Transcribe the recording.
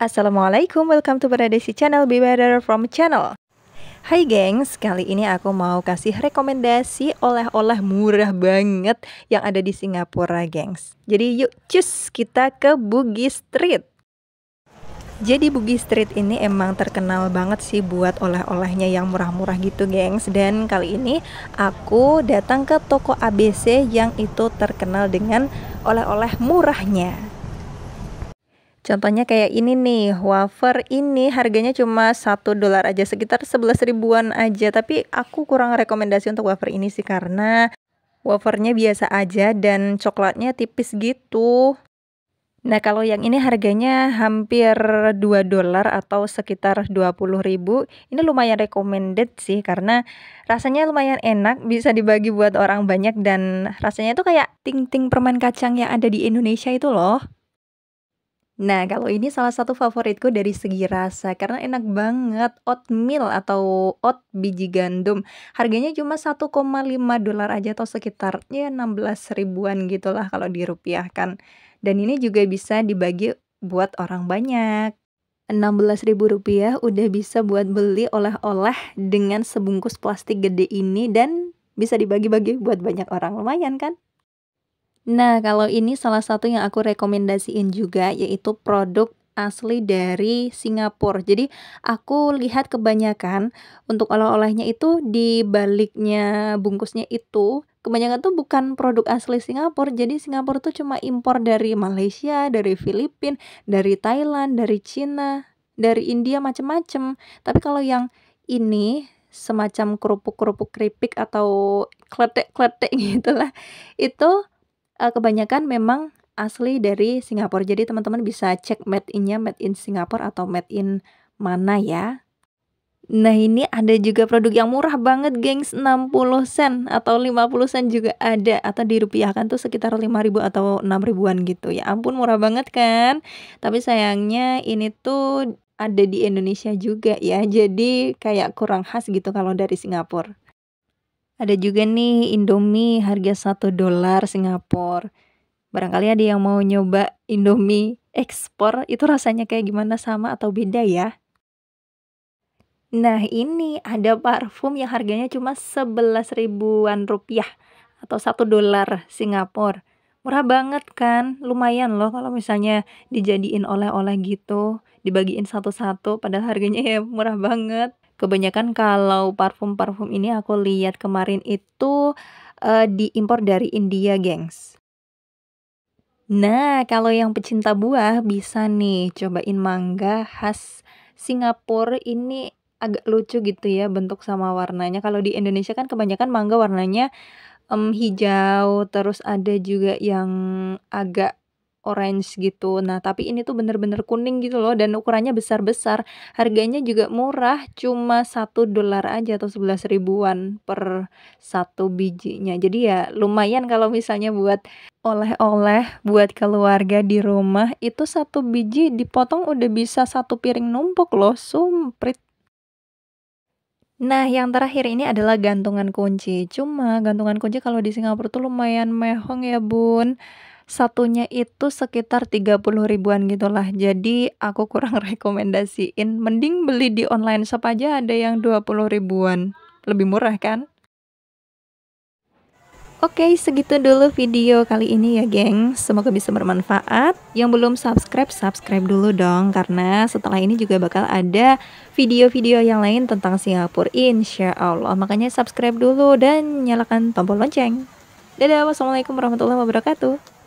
Assalamualaikum, welcome to Beradesi Channel, be better from channel Hai gengs, kali ini aku mau kasih rekomendasi oleh-oleh murah banget yang ada di Singapura gengs Jadi yuk cus kita ke Bugis Street jadi Bugis Street ini emang terkenal banget sih buat oleh-olehnya yang murah-murah gitu gengs Dan kali ini aku datang ke toko ABC yang itu terkenal dengan oleh-oleh murahnya Contohnya kayak ini nih, wafer ini harganya cuma satu dolar aja, sekitar 11 ribuan aja. Tapi aku kurang rekomendasi untuk wafer ini sih karena wafernya biasa aja dan coklatnya tipis gitu. Nah, kalau yang ini harganya hampir 2 dolar atau sekitar 20 ribu. Ini lumayan recommended sih karena rasanya lumayan enak, bisa dibagi buat orang banyak dan rasanya itu kayak ting-ting permen kacang yang ada di Indonesia itu loh. Nah, kalau ini salah satu favoritku dari segi rasa karena enak banget oatmeal atau oat biji gandum. Harganya cuma 1,5 dolar aja atau sekitarnya ya 16 ribuan gitulah kalau dirupiahkan. Dan ini juga bisa dibagi buat orang banyak. ribu rupiah udah bisa buat beli oleh-oleh dengan sebungkus plastik gede ini dan bisa dibagi-bagi buat banyak orang. Lumayan kan? Nah, kalau ini salah satu yang aku rekomendasiin juga yaitu produk asli dari Singapura. Jadi aku lihat kebanyakan untuk oleh-olehnya itu di baliknya bungkusnya itu kebanyakan tuh bukan produk asli Singapura. Jadi Singapura tuh cuma impor dari Malaysia, dari Filipina, dari Thailand, dari China dari India macem-macem. Tapi kalau yang ini semacam kerupuk-kerupuk keripik atau kletek-kletek gitulah. Itu uh, kebanyakan memang asli dari Singapura. Jadi teman-teman bisa cek made in-nya made in Singapura atau made in mana ya. Nah ini ada juga produk yang murah banget gengs 60 sen atau 50 sen juga ada Atau dirupiahkan tuh sekitar lima ribu atau enam ribuan gitu ya ampun murah banget kan Tapi sayangnya ini tuh ada di Indonesia juga ya Jadi kayak kurang khas gitu kalau dari Singapura ada juga nih Indomie harga $1 Singapura. Barangkali ada yang mau nyoba Indomie ekspor itu rasanya kayak gimana sama atau beda ya? Nah ini ada parfum yang harganya cuma 11 ribuan rupiah atau satu dolar Singapura. Murah banget kan? Lumayan loh kalau misalnya dijadiin oleh-oleh gitu, dibagiin satu-satu padahal harganya ya murah banget. Kebanyakan kalau parfum-parfum ini aku lihat kemarin itu uh, diimpor dari India, gengs. Nah, kalau yang pecinta buah bisa nih cobain mangga khas Singapura ini agak lucu gitu ya bentuk sama warnanya. Kalau di Indonesia kan kebanyakan mangga warnanya um, hijau, terus ada juga yang agak orange gitu. Nah, tapi ini tuh bener-bener kuning gitu loh dan ukurannya besar-besar. Harganya juga murah, cuma satu dolar aja atau 11 ribuan per satu bijinya. Jadi ya lumayan kalau misalnya buat oleh-oleh buat keluarga di rumah itu satu biji dipotong udah bisa satu piring numpuk loh, sumprit. Nah, yang terakhir ini adalah gantungan kunci. Cuma gantungan kunci kalau di Singapura tuh lumayan mehong ya, Bun satunya itu sekitar 30 ribuan gitulah. Jadi aku kurang rekomendasiin mending beli di online shop aja ada yang 20 ribuan. Lebih murah kan? Oke, okay, segitu dulu video kali ini ya, geng. Semoga bisa bermanfaat. Yang belum subscribe, subscribe dulu dong, karena setelah ini juga bakal ada video-video yang lain tentang Singapura, insya Allah. Makanya subscribe dulu dan nyalakan tombol lonceng. Dadah, wassalamualaikum warahmatullahi wabarakatuh.